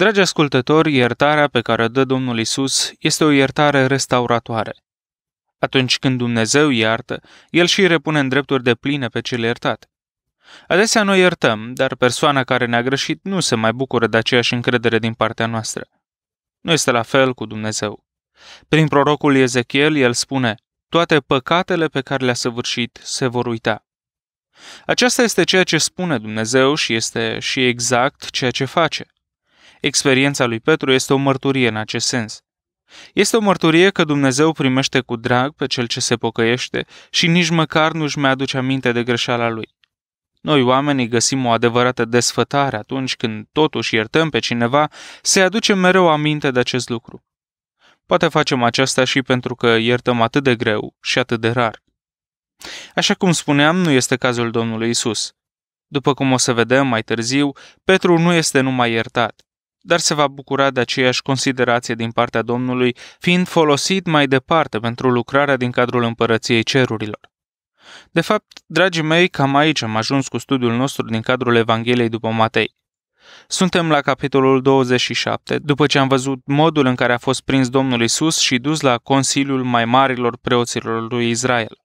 Dragi ascultători, iertarea pe care o dă Domnul Isus este o iertare restauratoare. Atunci când Dumnezeu iartă, El și repune în drepturi de pline pe cel iertat. Adesea noi iertăm, dar persoana care ne-a greșit nu se mai bucură de aceeași încredere din partea noastră. Nu este la fel cu Dumnezeu. Prin prorocul Ezechiel, el spune, toate păcatele pe care le-a săvârșit se vor uita. Aceasta este ceea ce spune Dumnezeu și este și exact ceea ce face – Experiența lui Petru este o mărturie în acest sens. Este o mărturie că Dumnezeu primește cu drag pe cel ce se pocăiește și nici măcar nu-și mai aduce aminte de greșeala lui. Noi oamenii găsim o adevărată desfătare atunci când totuși iertăm pe cineva, se aduce mereu aminte de acest lucru. Poate facem aceasta și pentru că iertăm atât de greu și atât de rar. Așa cum spuneam, nu este cazul Domnului Isus. După cum o să vedem mai târziu, Petru nu este numai iertat, dar se va bucura de aceeași considerație din partea Domnului, fiind folosit mai departe pentru lucrarea din cadrul împărăției cerurilor. De fapt, dragii mei, cam aici am ajuns cu studiul nostru din cadrul Evangheliei după Matei. Suntem la capitolul 27, după ce am văzut modul în care a fost prins Domnul Isus și dus la Consiliul mai marilor preoților lui Israel.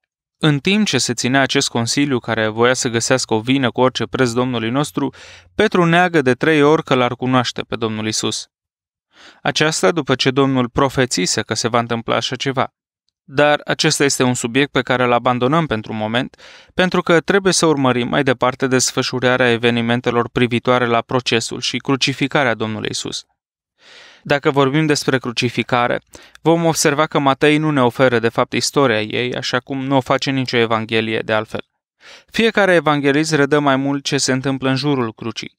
În timp ce se ținea acest consiliu care voia să găsească o vină cu orice preț Domnului nostru, Petru neagă de trei ori că l-ar cunoaște pe Domnul Isus. Aceasta după ce Domnul profețise că se va întâmpla așa ceva. Dar acesta este un subiect pe care îl abandonăm pentru un moment, pentru că trebuie să urmărim mai departe desfășurarea evenimentelor privitoare la procesul și crucificarea Domnului Isus. Dacă vorbim despre crucificare, vom observa că Matei nu ne oferă de fapt istoria ei, așa cum nu o face nicio evanghelie de altfel. Fiecare evanghelist redă mai mult ce se întâmplă în jurul crucii.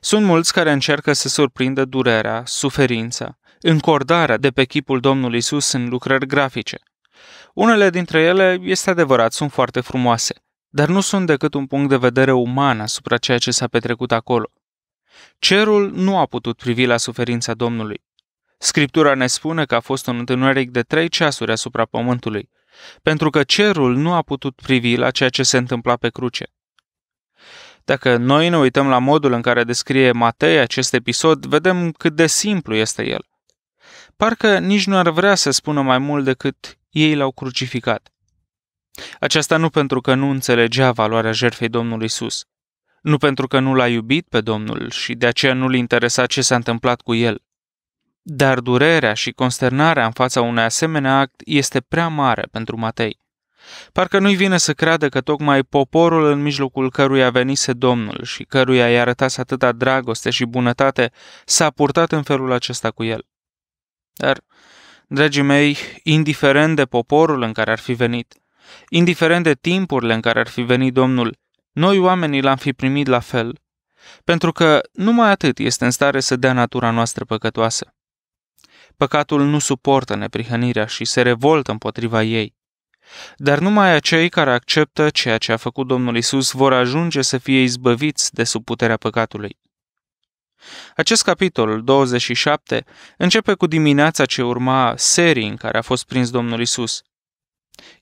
Sunt mulți care încearcă să surprindă durerea, suferința, încordarea de pe chipul Domnului Isus în lucrări grafice. Unele dintre ele, este adevărat, sunt foarte frumoase, dar nu sunt decât un punct de vedere uman asupra ceea ce s-a petrecut acolo – Cerul nu a putut privi la suferința Domnului. Scriptura ne spune că a fost un întâlnăric de trei ceasuri asupra pământului, pentru că cerul nu a putut privi la ceea ce se întâmpla pe cruce. Dacă noi ne uităm la modul în care descrie Matei acest episod, vedem cât de simplu este el. Parcă nici nu ar vrea să spună mai mult decât ei l-au crucificat. Aceasta nu pentru că nu înțelegea valoarea jertfei Domnului Isus, nu pentru că nu l-a iubit pe Domnul și de aceea nu-l interesa ce s-a întâmplat cu el. Dar durerea și consternarea în fața unui asemenea act este prea mare pentru Matei. Parcă nu-i vine să creadă că tocmai poporul în mijlocul căruia venise Domnul și căruia i-a arătat atâta dragoste și bunătate s-a purtat în felul acesta cu el. Dar, dragii mei, indiferent de poporul în care ar fi venit, indiferent de timpurile în care ar fi venit Domnul, noi oamenii l-am fi primit la fel, pentru că numai atât este în stare să dea natura noastră păcătoasă. Păcatul nu suportă neprihănirea și se revoltă împotriva ei. Dar numai acei care acceptă ceea ce a făcut Domnul Isus vor ajunge să fie izbăviți de sub puterea păcatului. Acest capitol 27 începe cu dimineața ce urma serii în care a fost prins Domnul Isus.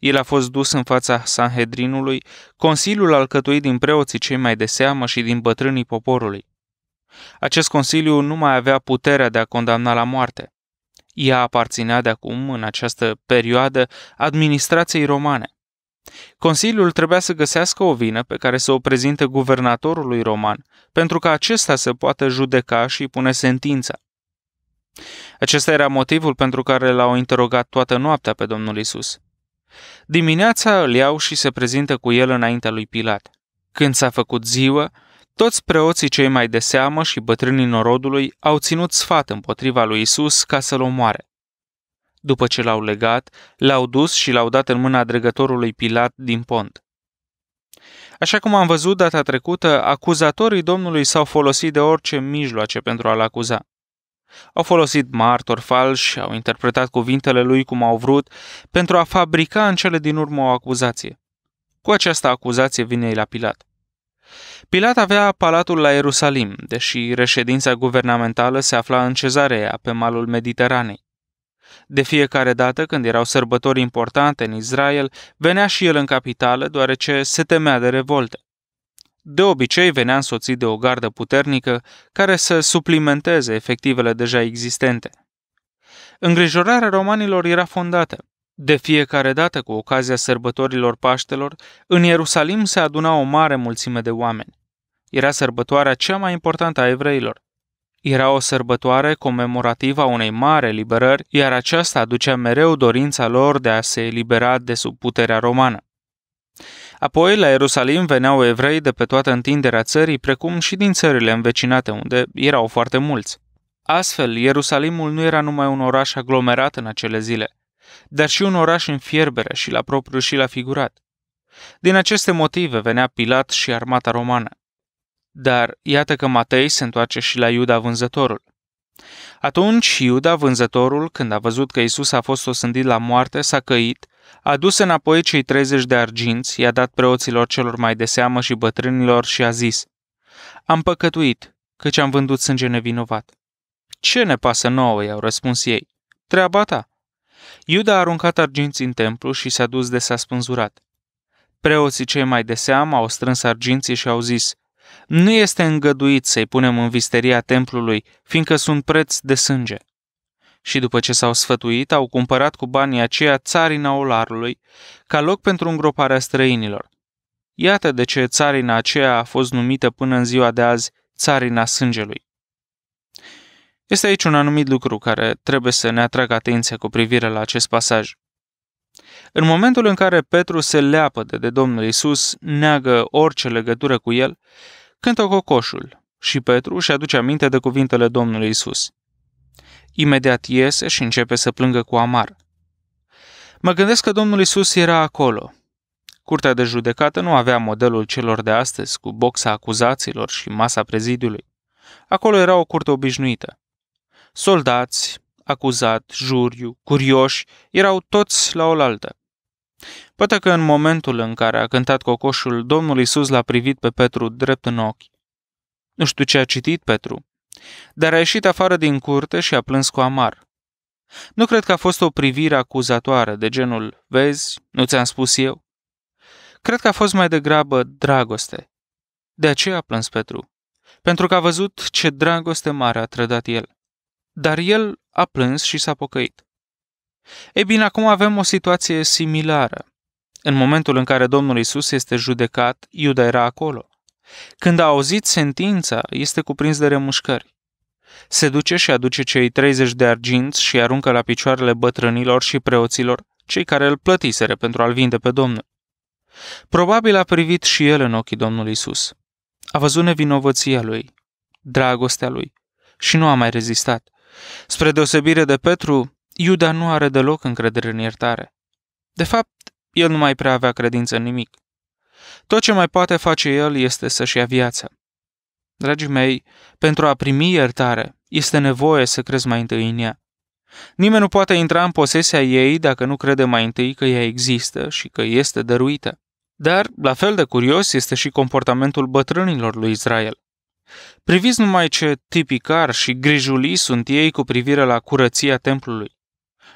El a fost dus în fața Sanhedrinului, consiliul alcătuit din preoții cei mai de seamă și din bătrânii poporului. Acest consiliu nu mai avea puterea de a condamna la moarte. Ea aparținea de acum, în această perioadă, administrației romane. Consiliul trebuia să găsească o vină pe care să o prezinte guvernatorului roman, pentru ca acesta să poată judeca și pune sentința. Acesta era motivul pentru care l-au interogat toată noaptea pe Domnul Isus. Dimineața îl iau și se prezintă cu el înaintea lui Pilat. Când s-a făcut ziua, toți preoții cei mai de seamă și bătrânii norodului au ținut sfat împotriva lui Isus ca să-l omoare. După ce l-au legat, l-au dus și l-au dat în mâna dregătorului Pilat din pont. Așa cum am văzut data trecută, acuzatorii Domnului s-au folosit de orice mijloace pentru a-l acuza. Au folosit martori falși, au interpretat cuvintele lui cum au vrut, pentru a fabrica în cele din urmă o acuzație. Cu această acuzație vine el la Pilat. Pilat avea palatul la Ierusalim, deși reședința guvernamentală se afla în cezarea, pe malul Mediteranei. De fiecare dată când erau sărbători importante în Israel, venea și el în capitală, deoarece se temea de revolte. De obicei venea însoțit de o gardă puternică care să suplimenteze efectivele deja existente. Îngrijorarea romanilor era fondată. De fiecare dată, cu ocazia sărbătorilor Paștelor, în Ierusalim se aduna o mare mulțime de oameni. Era sărbătoarea cea mai importantă a evreilor. Era o sărbătoare comemorativă a unei mari liberări, iar aceasta aducea mereu dorința lor de a se elibera de sub puterea romană. Apoi, la Ierusalim veneau evrei de pe toată întinderea țării, precum și din țările învecinate, unde erau foarte mulți. Astfel, Ierusalimul nu era numai un oraș aglomerat în acele zile, dar și un oraș în fierbere și la propriu și la figurat. Din aceste motive venea Pilat și armata romană. Dar iată că Matei se întoarce și la Iuda vânzătorul. Atunci Iuda vânzătorul, când a văzut că Isus a fost osândit la moarte, s-a căit a dus înapoi cei 30 de arginți, i-a dat preoților celor mai de seamă și bătrânilor și a zis, Am păcătuit, căci am vândut sânge nevinovat. Ce ne pasă nouă, i-au răspuns ei. Treaba ta. Iuda a aruncat arginți în templu și s-a dus de s-a spânzurat. Preoții cei mai de seamă au strâns arginții și au zis, Nu este îngăduit să-i punem în visteria templului, fiindcă sunt preț de sânge și după ce s-au sfătuit, au cumpărat cu banii aceia țarina olarului, ca loc pentru îngroparea străinilor. Iată de ce țarina aceea a fost numită până în ziua de azi țarina sângelui. Este aici un anumit lucru care trebuie să ne atragă atenția cu privire la acest pasaj. În momentul în care Petru se leapă de Domnul Isus, neagă orice legătură cu el, cântă cocoșul și Petru își aduce aminte de cuvintele Domnului Isus. Imediat iese și începe să plângă cu amar. Mă gândesc că Domnul Isus era acolo. Curtea de judecată nu avea modelul celor de astăzi, cu boxa acuzaților și masa prezidiului. Acolo era o curte obișnuită. Soldați, acuzat, juriu, curioși, erau toți la oaltă. Poate că în momentul în care a cântat cocoșul, Domnul Isus l-a privit pe Petru drept în ochi. Nu știu ce a citit Petru, dar a ieșit afară din curte și a plâns cu amar. Nu cred că a fost o privire acuzatoare de genul, vezi, nu ți-am spus eu. Cred că a fost mai degrabă dragoste. De aceea a plâns Petru, pentru că a văzut ce dragoste mare a trădat el. Dar el a plâns și s-a pocăit. Ei bine, acum avem o situație similară. În momentul în care Domnul Isus este judecat, Iuda era acolo. Când a auzit sentința, este cuprins de remușcări. Se duce și aduce cei 30 de arginți și aruncă la picioarele bătrânilor și preoților, cei care îl plătiseră pentru a-l vinde pe Domnul. Probabil a privit și el în ochii Domnului Isus. A văzut nevinovăția lui, dragostea lui și nu a mai rezistat. Spre deosebire de Petru, Iuda nu are deloc încredere în iertare. De fapt, el nu mai prea avea credință în nimic. Tot ce mai poate face el este să-și ia viața. Dragii mei, pentru a primi iertare, este nevoie să crezi mai întâi în ea. Nimeni nu poate intra în posesia ei dacă nu crede mai întâi că ea există și că este dăruită. Dar, la fel de curios, este și comportamentul bătrânilor lui Israel. Priviți numai ce tipicar și grijulii sunt ei cu privire la curăția templului.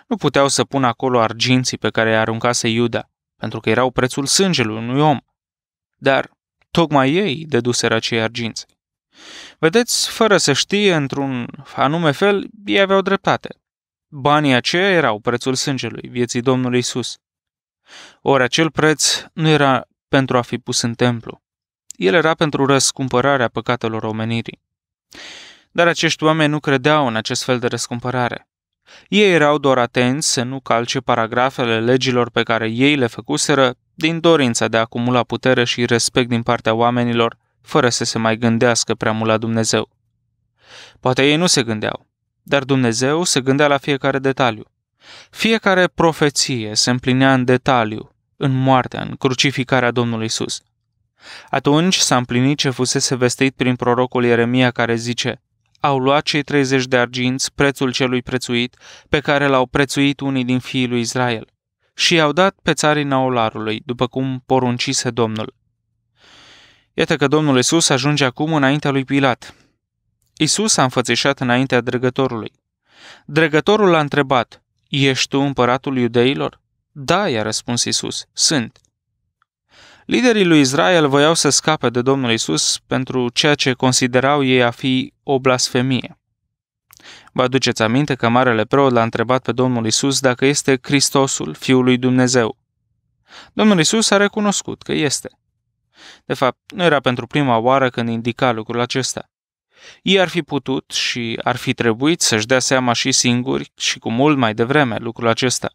Nu puteau să pună acolo arginții pe care i-a aruncase Iuda, pentru că erau prețul sângelui unui om dar tocmai ei deduseră acei arginți. Vedeți, fără să știe, într-un anume fel, ei aveau dreptate. Banii aceia erau prețul sângelui, vieții Domnului Isus. Ori acel preț nu era pentru a fi pus în templu. El era pentru răscumpărarea păcatelor omenirii. Dar acești oameni nu credeau în acest fel de răscumpărare. Ei erau doar atenți să nu calce paragrafele legilor pe care ei le făcuseră din dorința de a acumula putere și respect din partea oamenilor, fără să se mai gândească prea mult la Dumnezeu. Poate ei nu se gândeau, dar Dumnezeu se gândea la fiecare detaliu. Fiecare profeție se împlinea în detaliu, în moartea, în crucificarea Domnului Isus. Atunci s-a împlinit ce fusese vestit prin prorocul Ieremia care zice Au luat cei 30 de arginți prețul celui prețuit pe care l-au prețuit unii din fiii lui Israel și i-au dat pe țarii naularului, după cum poruncise Domnul. Iată că Domnul Isus ajunge acum înaintea lui Pilat. Isus a înfățișat înaintea drăgătorului. Drăgătorul l-a întrebat, Ești tu împăratul iudeilor? Da, i-a răspuns Isus, sunt. Liderii lui Israel voiau să scape de Domnul Isus pentru ceea ce considerau ei a fi o blasfemie. Vă aduceți aminte că Marele Preot l-a întrebat pe Domnul Isus dacă este Hristosul, Fiul lui Dumnezeu. Domnul Isus a recunoscut că este. De fapt, nu era pentru prima oară când indica lucrul acesta. Ei ar fi putut și ar fi trebuit să-și dea seama și singuri și cu mult mai devreme lucrul acesta.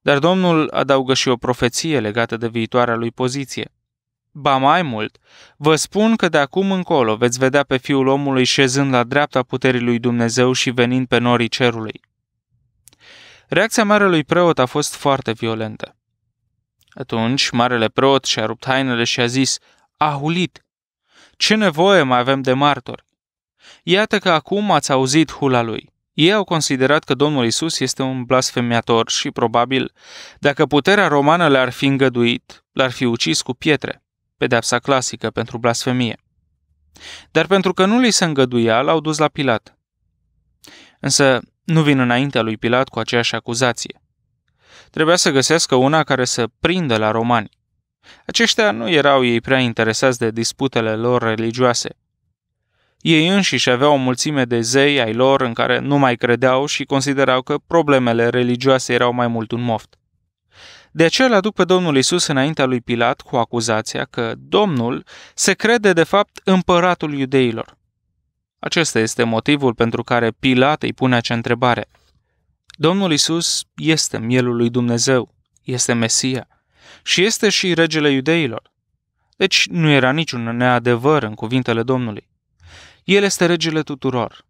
Dar Domnul adaugă și o profeție legată de viitoarea lui poziție. Ba mai mult, vă spun că de acum încolo veți vedea pe Fiul omului șezând la dreapta puterii lui Dumnezeu și venind pe norii cerului. Reacția marelui preot a fost foarte violentă. Atunci, marele preot și-a rupt hainele și a zis, Ahulit! Ce nevoie mai avem de martori? Iată că acum ați auzit hula lui. Ei au considerat că Domnul Isus este un blasfemiator și, probabil, dacă puterea romană le-ar fi îngăduit, l-ar fi ucis cu pietre pedepsa clasică pentru blasfemie. Dar pentru că nu li se îngăduia, l-au dus la Pilat. Însă nu vin înaintea lui Pilat cu aceeași acuzație. Trebuia să găsească una care să prindă la romani. Aceștia nu erau ei prea interesați de disputele lor religioase. Ei înșiși aveau o mulțime de zei ai lor în care nu mai credeau și considerau că problemele religioase erau mai mult un moft. De aceea îl aduc pe Domnul Isus înaintea lui Pilat cu acuzația că Domnul se crede de fapt împăratul iudeilor. Acesta este motivul pentru care Pilat îi pune acea întrebare. Domnul Isus este mielul lui Dumnezeu, este Mesia și este și regele iudeilor. Deci nu era niciun neadevăr în cuvintele Domnului. El este regele tuturor.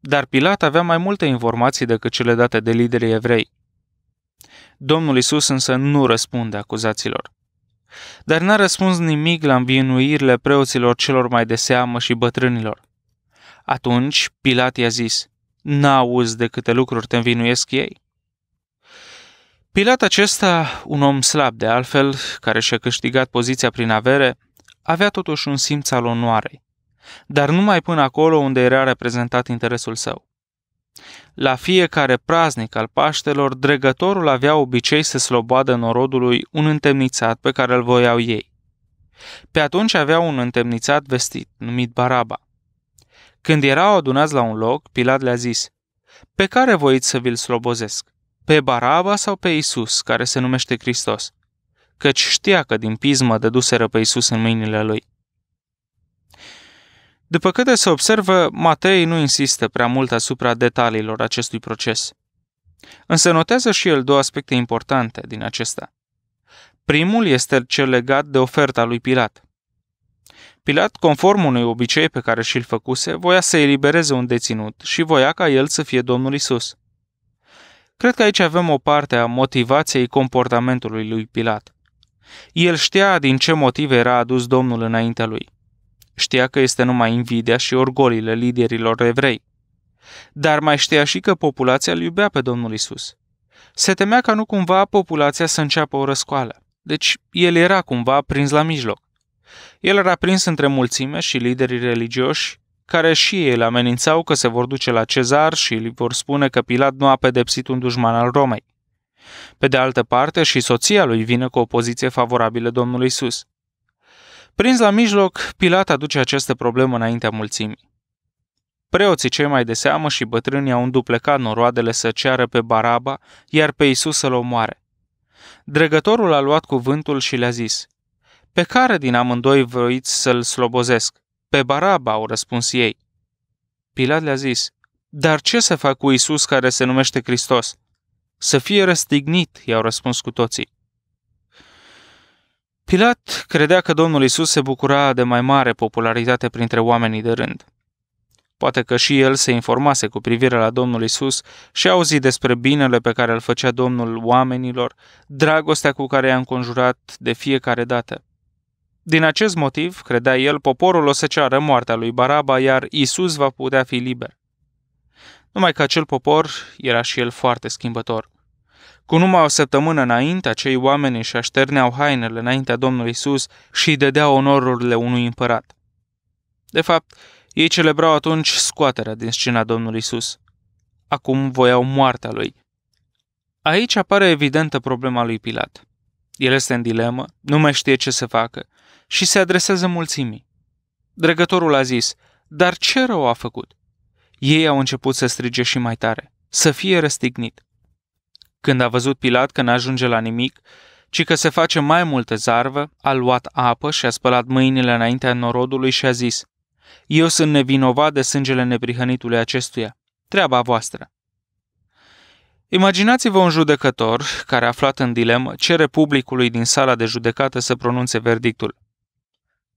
Dar Pilat avea mai multe informații decât cele date de liderii evrei. Domnul Isus însă nu răspunde acuzațiilor. Dar n-a răspuns nimic la învinuirile preoților celor mai de seamă și bătrânilor. Atunci Pilat i-a zis, n-auzi de câte lucruri te învinuiesc ei? Pilat acesta, un om slab de altfel, care și-a câștigat poziția prin avere, avea totuși un simț al onoarei, dar numai până acolo unde era reprezentat interesul său. La fiecare praznic al Paștelor, dregătorul avea obicei să sloboadă norodului un întemnițat pe care îl voiau ei. Pe atunci avea un întemnițat vestit, numit Baraba. Când erau adunați la un loc, Pilat le-a zis, Pe care voiți să vi-l slobozesc? Pe Baraba sau pe Isus, care se numește Hristos? Căci știa că din pismă dăduseră pe Isus în mâinile lui. După câte se observă, Matei nu insistă prea mult asupra detaliilor acestui proces. Însă notează și el două aspecte importante din acesta. Primul este cel legat de oferta lui Pilat. Pilat, conform unui obicei pe care și-l făcuse, voia să elibereze un deținut și voia ca el să fie Domnul Isus. Cred că aici avem o parte a motivației comportamentului lui Pilat. El știa din ce motive era adus Domnul înaintea lui – Știa că este numai invidia și orgolile liderilor evrei. Dar mai știa și că populația îl iubea pe Domnul Isus. Se temea ca nu cumva populația să înceapă o răscoală, deci el era cumva prins la mijloc. El era prins între mulțime și liderii religioși, care și ei îl amenințau că se vor duce la cezar și îi vor spune că Pilat nu a pedepsit un dușman al Romei. Pe de altă parte, și soția lui vine cu o poziție favorabilă Domnului Isus. Prins la mijloc, Pilat aduce această problemă înaintea mulțimii. Preoții cei mai de seamă și bătrânii au înduplecat noroadele să ceară pe Baraba, iar pe Isus să-l omoare. Dregătorul a luat cuvântul și le-a zis, Pe care din amândoi vroiți să-l slobozesc? Pe Baraba, au răspuns ei. Pilat le-a zis, Dar ce să fac cu Isus care se numește Hristos? Să fie răstignit, i-au răspuns cu toții. Pilat credea că Domnul Isus se bucura de mai mare popularitate printre oamenii de rând. Poate că și el se informase cu privire la Domnul Isus și auzi despre binele pe care îl făcea Domnul oamenilor, dragostea cu care i-a înconjurat de fiecare dată. Din acest motiv, credea el, poporul o să ceară moartea lui Baraba, iar Isus va putea fi liber. Numai că acel popor era și el foarte schimbător. Cu numai o săptămână înainte, acei oameni își așterneau hainele înaintea Domnului Isus și îi dădeau onorurile unui împărat. De fapt, ei celebrau atunci scoaterea din scena Domnului Isus. Acum voiau moartea lui. Aici apare evidentă problema lui Pilat. El este în dilemă, nu mai știe ce să facă și se adresează mulțimii. Dregătorul a zis, dar ce rău a făcut? Ei au început să strige și mai tare, să fie răstignit. Când a văzut Pilat că n-ajunge la nimic, ci că se face mai multă zarvă, a luat apă și a spălat mâinile înaintea norodului și a zis, Eu sunt nevinovat de sângele neprihănitului acestuia. Treaba voastră. Imaginați-vă un judecător care, aflat în dilemă, cere publicului din sala de judecată să pronunțe verdictul.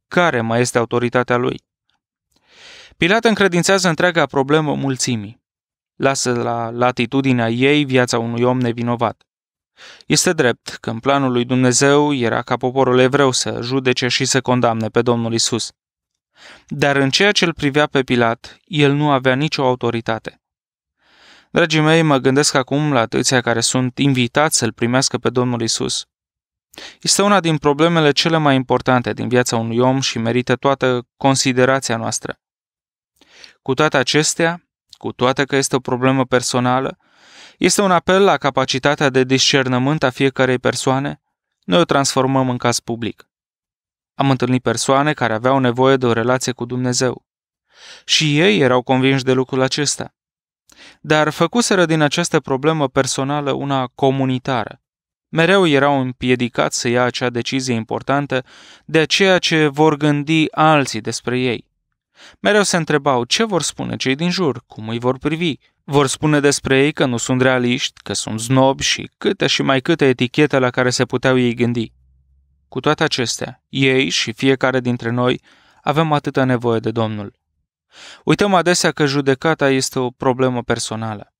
Care mai este autoritatea lui? Pilat încredințează întreaga problemă mulțimii lasă la latitudinea ei viața unui om nevinovat. Este drept că în planul lui Dumnezeu era ca poporul evreu să judece și să condamne pe Domnul Isus. Dar în ceea ce îl privea pe Pilat, el nu avea nicio autoritate. Dragii mei, mă gândesc acum la atâția care sunt invitați să-L primească pe Domnul Isus. Este una din problemele cele mai importante din viața unui om și merită toată considerația noastră. Cu toate acestea, cu toate că este o problemă personală, este un apel la capacitatea de discernământ a fiecarei persoane, noi o transformăm în caz public. Am întâlnit persoane care aveau nevoie de o relație cu Dumnezeu. Și ei erau convinși de lucrul acesta. Dar făcuseră din această problemă personală una comunitară. Mereu erau împiedicați să ia acea decizie importantă de ceea ce vor gândi alții despre ei. Mereu se întrebau ce vor spune cei din jur, cum îi vor privi. Vor spune despre ei că nu sunt realiști, că sunt snobi și câte și mai câte etichete la care se puteau ei gândi. Cu toate acestea, ei și fiecare dintre noi avem atâta nevoie de Domnul. Uităm adesea că judecata este o problemă personală.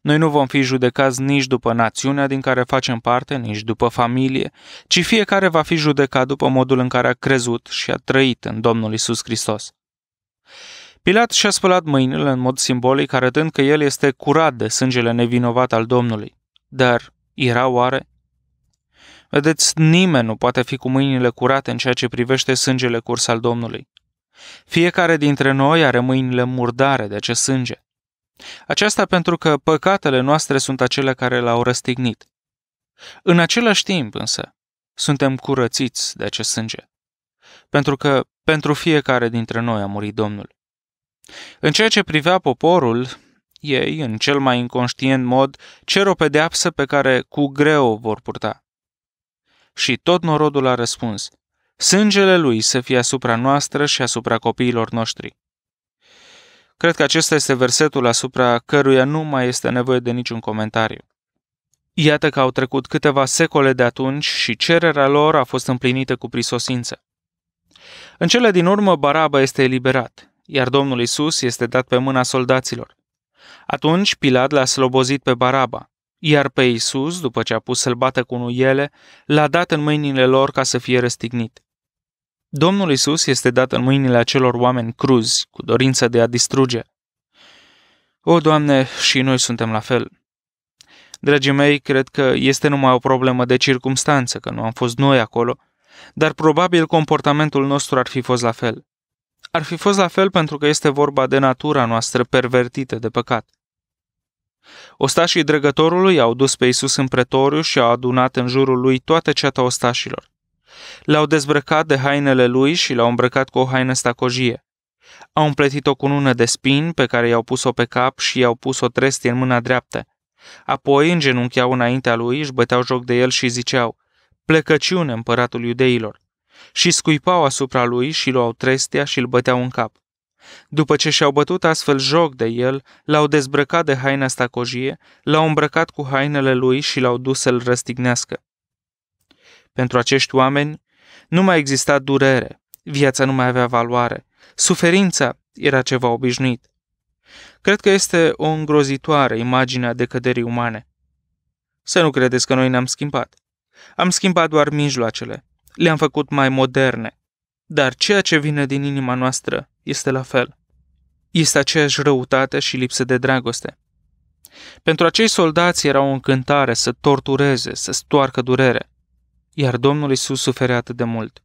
Noi nu vom fi judecați nici după națiunea din care facem parte, nici după familie, ci fiecare va fi judecat după modul în care a crezut și a trăit în Domnul Isus Hristos. Pilat și-a spălat mâinile în mod simbolic, arătând că el este curat de sângele nevinovat al Domnului. Dar era oare? Vedeți, nimeni nu poate fi cu mâinile curate în ceea ce privește sângele curs al Domnului. Fiecare dintre noi are mâinile murdare de acest sânge. Aceasta pentru că păcatele noastre sunt acele care l-au răstignit. În același timp, însă, suntem curățiți de acest sânge. Pentru că pentru fiecare dintre noi a murit Domnul. În ceea ce privea poporul, ei, în cel mai inconștient mod, cer o pedeapsă pe care cu greu o vor purta. Și tot norodul a răspuns, sângele lui să fie asupra noastră și asupra copiilor noștri. Cred că acesta este versetul asupra căruia nu mai este nevoie de niciun comentariu. Iată că au trecut câteva secole de atunci și cererea lor a fost împlinită cu prisosință. În cele din urmă, Baraba este eliberat, iar Domnul Isus este dat pe mâna soldaților. Atunci Pilat l-a slobozit pe Baraba, iar pe Isus, după ce a pus să-l bată cu nuiele, l-a dat în mâinile lor ca să fie răstignit. Domnul Isus este dat în mâinile acelor oameni cruzi, cu dorința de a distruge. O, Doamne, și noi suntem la fel. Dragii mei, cred că este numai o problemă de circumstanță, că nu am fost noi acolo – dar probabil comportamentul nostru ar fi fost la fel. Ar fi fost la fel pentru că este vorba de natura noastră pervertită de păcat. Ostașii drăgătorului au dus pe Isus în pretoriu și au adunat în jurul lui toată ceata ostașilor. L-au dezbrăcat de hainele lui și l-au îmbrăcat cu o haină stacojie. Au împletit o cunună de spin pe care i-au pus-o pe cap și i-au pus o trestie în mâna dreaptă. Apoi, în genunchiau înaintea lui, își băteau joc de el și ziceau, plecăciune împăratul iudeilor și scuipau asupra lui și luau trestia și îl băteau în cap. După ce și-au bătut astfel joc de el, l-au dezbrăcat de haina stacojie, l-au îmbrăcat cu hainele lui și l-au dus să-l răstignească. Pentru acești oameni nu mai exista durere, viața nu mai avea valoare, suferința era ceva obișnuit. Cred că este o îngrozitoare imagine a decăderii umane. Să nu credeți că noi ne-am schimbat. Am schimbat doar mijloacele. Le-am făcut mai moderne. Dar ceea ce vine din inima noastră este la fel. Este aceeași răutate și lipsă de dragoste. Pentru acei soldați era o încântare să tortureze, să stoarcă durere, iar Domnul Isus suferea atât de mult.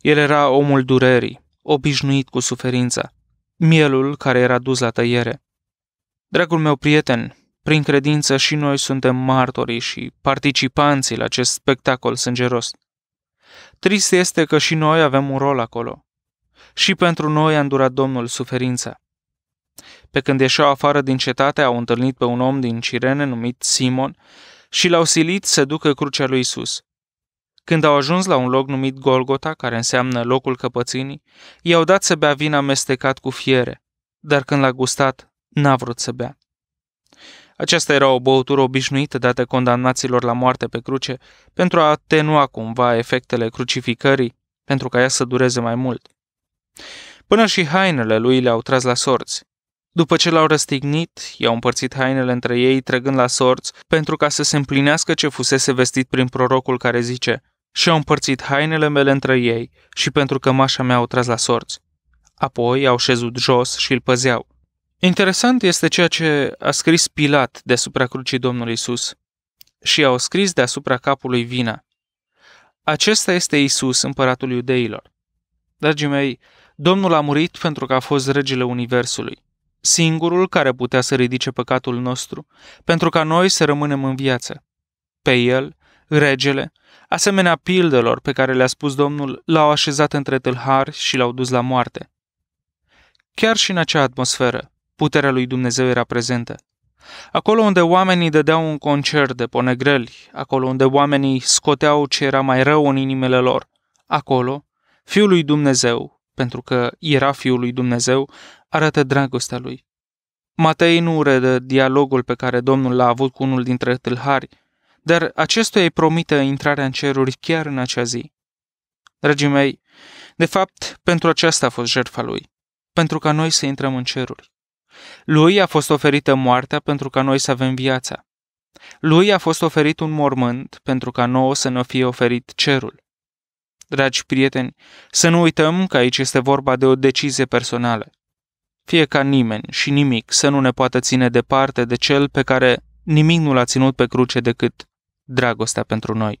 El era omul durerii, obișnuit cu suferința, mielul care era dus la tăiere. Dragul meu prieten, prin credință și noi suntem martorii și participanții la acest spectacol sângeros. Trist este că și noi avem un rol acolo. Și pentru noi a îndurat Domnul suferința. Pe când ieșeau afară din cetate, au întâlnit pe un om din Cirene numit Simon și l-au silit să ducă crucea lui Isus. Când au ajuns la un loc numit Golgota, care înseamnă locul căpățânii, i-au dat să bea vin amestecat cu fiere, dar când l-a gustat, n-a vrut să bea. Aceasta era o băutură obișnuită dată condamnaților la moarte pe cruce pentru a atenua cumva efectele crucificării, pentru ca ea să dureze mai mult. Până și hainele lui le-au tras la sorți. După ce l-au răstignit, i-au împărțit hainele între ei, trăgând la sorți, pentru ca să se împlinească ce fusese vestit prin prorocul care zice Și-au împărțit hainele mele între ei și pentru că mașa mea au tras la sorți. Apoi au șezut jos și îl păzeau. Interesant este ceea ce a scris Pilat deasupra crucii Domnului Isus și a scris deasupra capului vina. Acesta este Isus, împăratul iudeilor. Dragii mei, Domnul a murit pentru că a fost regele Universului, singurul care putea să ridice păcatul nostru, pentru ca noi să rămânem în viață. Pe el, regele, asemenea pildelor pe care le-a spus Domnul, l-au așezat între tâlhari și l-au dus la moarte. Chiar și în acea atmosferă, Puterea lui Dumnezeu era prezentă. Acolo unde oamenii dădeau un concert de ponegreli, acolo unde oamenii scoteau ce era mai rău în inimile lor, acolo, Fiul lui Dumnezeu, pentru că era Fiul lui Dumnezeu, arată dragostea lui. Matei nu redă dialogul pe care Domnul l-a avut cu unul dintre tâlhari, dar acestuia îi promite intrarea în ceruri chiar în acea zi. Dragii mei, de fapt, pentru aceasta a fost jertfa lui, pentru ca noi să intrăm în ceruri. Lui a fost oferită moartea pentru ca noi să avem viața. Lui a fost oferit un mormânt pentru ca nouă să ne fie oferit cerul. Dragi prieteni, să nu uităm că aici este vorba de o decizie personală. Fie ca nimeni și nimic să nu ne poată ține departe de cel pe care nimic nu l-a ținut pe cruce decât dragostea pentru noi.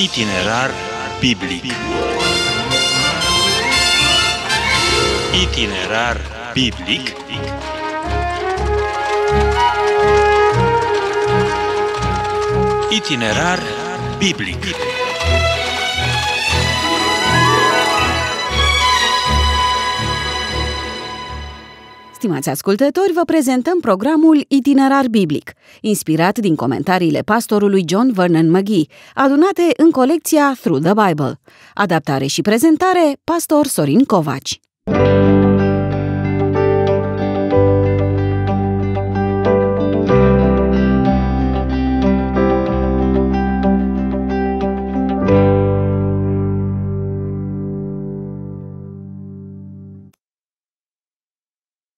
Itinerar biblic Itinerar biblic Itinerar biblic Stimați ascultători, vă prezentăm programul Itinerar biblic – inspirat din comentariile pastorului John Vernon McGee, adunate în colecția Through the Bible. Adaptare și prezentare, pastor Sorin Covaci.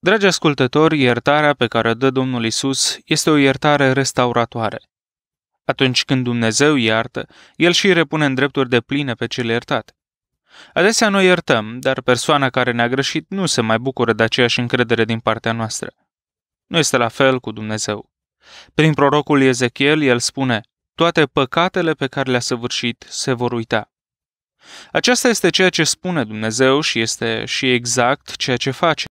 Dragi ascultători, iertarea pe care o dă Domnul Isus este o iertare restauratoare. Atunci când Dumnezeu iartă, El și repune în drepturi de pline pe cel iertat. Adesea noi iertăm, dar persoana care ne-a greșit nu se mai bucură de aceeași încredere din partea noastră. Nu este la fel cu Dumnezeu. Prin prorocul Ezechiel, el spune, toate păcatele pe care le-a săvârșit se vor uita. Aceasta este ceea ce spune Dumnezeu și este și exact ceea ce face.